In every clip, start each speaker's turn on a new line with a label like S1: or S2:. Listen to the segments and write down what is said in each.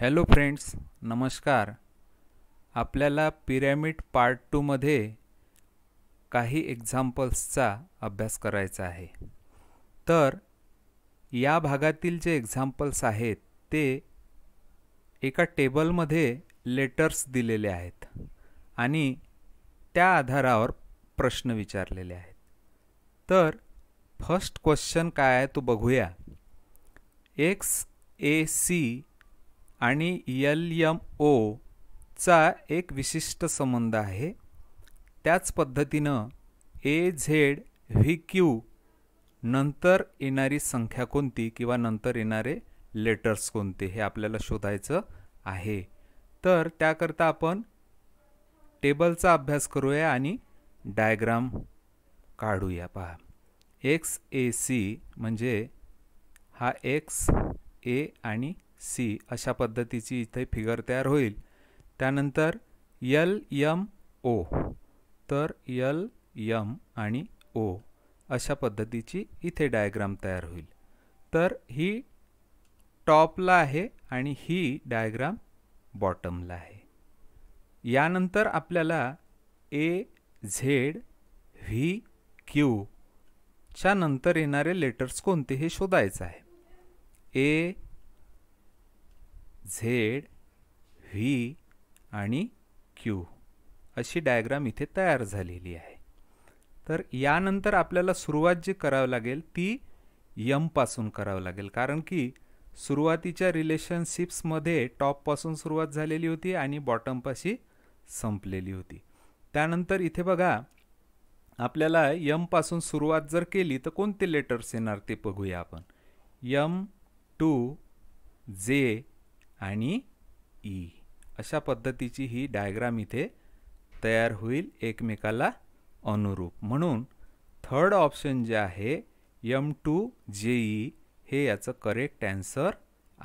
S1: hello friends नमस्कार आपल्याला pyramid part टूमध्ये काही एक्झाम्पल्सचा अभ्यास करायचा आहे तर या भागातील जे एक्झाम्पल्स आहेत ते एका टेबलमध्ये लेटर्स दिलेले आहेत आणि त्या आधारावर प्रश्न विचारलेले आहेत तर फर्स्ट क्वेश्चन काय आहे तो बघूया एक्स ए सी आणि यल यम ओचा एक विशिष्ट संबंध आहे त्याच पद्धतीनं ए झेड व्ही क्यू नंतर येणारी संख्या कोणती किंवा नंतर येणारे लेटर्स कोणते हे आपल्याला शोधायचं आहे तर त्याकरता आपण टेबलचा अभ्यास करूया आणि डायग्राम काढूया पहा एक्स ए सी म्हणजे हा एक्स ए आणि सी अशा पद्धतीची इथे फिगर तयार होईल त्यानंतर यल यम ओ तर यल यम आणि ओ अशा पद्धतीची इथे डायग्राम तयार होईल तर ही टॉपला आहे आणि ही डायग्राम बॉटमला आहे यानंतर आपल्याला ए झेड व्ही क्यू च्या नंतर येणारे लेटर्स कोणते हे शोधायचं आहे ए झेड व्ही आणि क्यू अशी डायग्राम इथे तयार झालेली आहे तर यानंतर आपल्याला सुरुवात जी करावी लागेल ती यमपासून करावं लागेल कारण की सुरुवातीच्या रिलेशनशिप्समध्ये टॉपपासून सुरुवात झालेली होती आणि बॉटमपाशी संपलेली होती त्यानंतर इथे बघा आपल्याला यमपासून सुरुवात जर केली तर कोणते लेटर्स येणार ते बघूया आपण यम टू जे आणि ई अशा पद्धतीची ही डायग्राम इथे तयार होईल एकमेकाला अनुरूप म्हणून थर्ड ऑप्शन जे आहे यम टू जे ई हे याचं करेक्ट ॲन्सर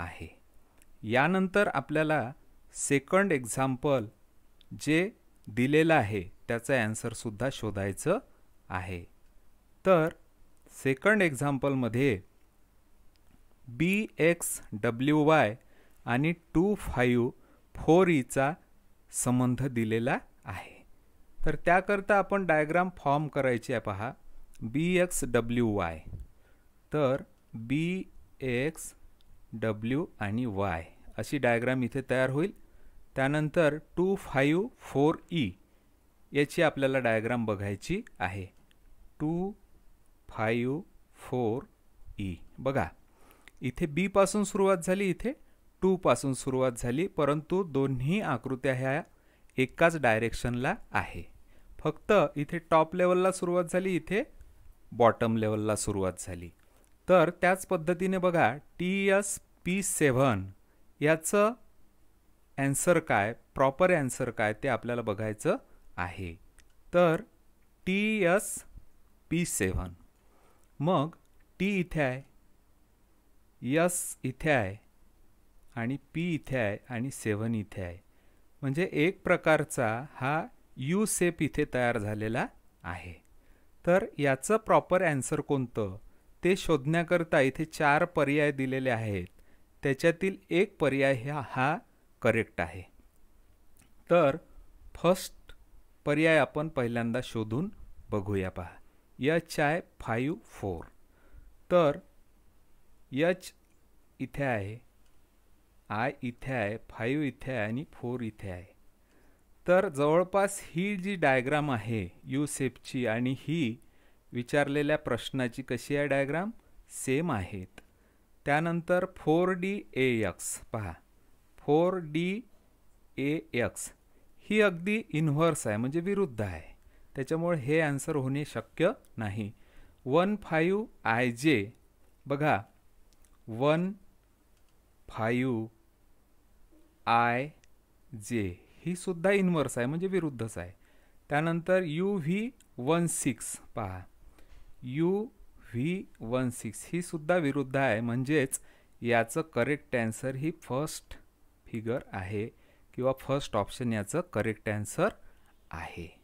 S1: आहे यानंतर आपल्याला सेकंड एक्झाम्पल जे दिलेलं आहे त्याचं ॲन्सरसुद्धा शोधायचं आहे तर सेकंड एक्झाम्पलमध्ये बी एक्स डब्ल्यू वाय आणि टू फाईव्ह फोर ईचा संबंध दिलेला आहे तर त्याकरता आपण डायग्राम फॉर्म करायची आहे पहा बी एक्स डब्ल्यू वाय तर बी एक्स डब्ल्यू आणि वाय अशी डायग्राम इथे तयार होईल त्यानंतर टू फाईव्ह फोर ई याची आपल्याला डायग्राम बघायची आहे टू फाईव्ह फोर ई बघा इथे बीपासून सुरुवात झाली इथे टूपासून सुरुवात झाली परंतु दोन्ही आकृत्या ह्या एकाच डायरेक्शनला आहे फक्त इथे टॉप लेवलला सुरुवात झाली इथे बॉटम लेवलला सुरुवात झाली तर त्याच पद्धतीने बघा टी एस पी सेव्हन याचं अँसर काय प्रॉपर ॲन्सर काय ते आपल्याला बघायचं आहे तर टी एस पी सेव्हन मग टी इथे आहे यस इथे आहे आणि पी इथे आहे आणि सेवन इथे आहे म्हणजे एक प्रकारचा हा यू सेप इथे तयार झालेला आहे तर याचं प्रॉपर ॲन्सर कोणतं ते शोधण्याकरता इथे चार पर्याय दिलेले आहेत त्याच्यातील एक पर्याय हा हा करेक्ट आहे तर फर्स्ट पर्याय आपण पहिल्यांदा शोधून बघूया पहा यच आहे फाईव्ह फोर तर यच इथे आहे आय इथे आहे फाईव्ह इथे आहे आणि फोर इथे आहे तर जवळपास ही जी डायग्राम आहे यू आणि ही विचारलेल्या प्रश्नाची कशी आहे डायग्राम सेम आहेत त्यानंतर फोर डी ए एक्स पहा फोर डी ए एक्स ही अगदी इन्व्हर्स आहे म्हणजे विरुद्ध आहे त्याच्यामुळे हे आन्सर होणे शक्य नाही वन फायू आय जे बघा वन फायू आय जे ही सुद्धा इन्वर्स आहे म्हणजे विरुद्धच आहे त्यानंतर यू व्ही वन सिक्स पहा यू व्ही वन सिक्स ही सुद्धा विरुद्ध आहे म्हणजेच याचं करेक्ट ॲन्सर ही फर्स्ट फिगर आहे किंवा फर्स्ट ऑप्शन याचं करेक्ट ॲन्सर आहे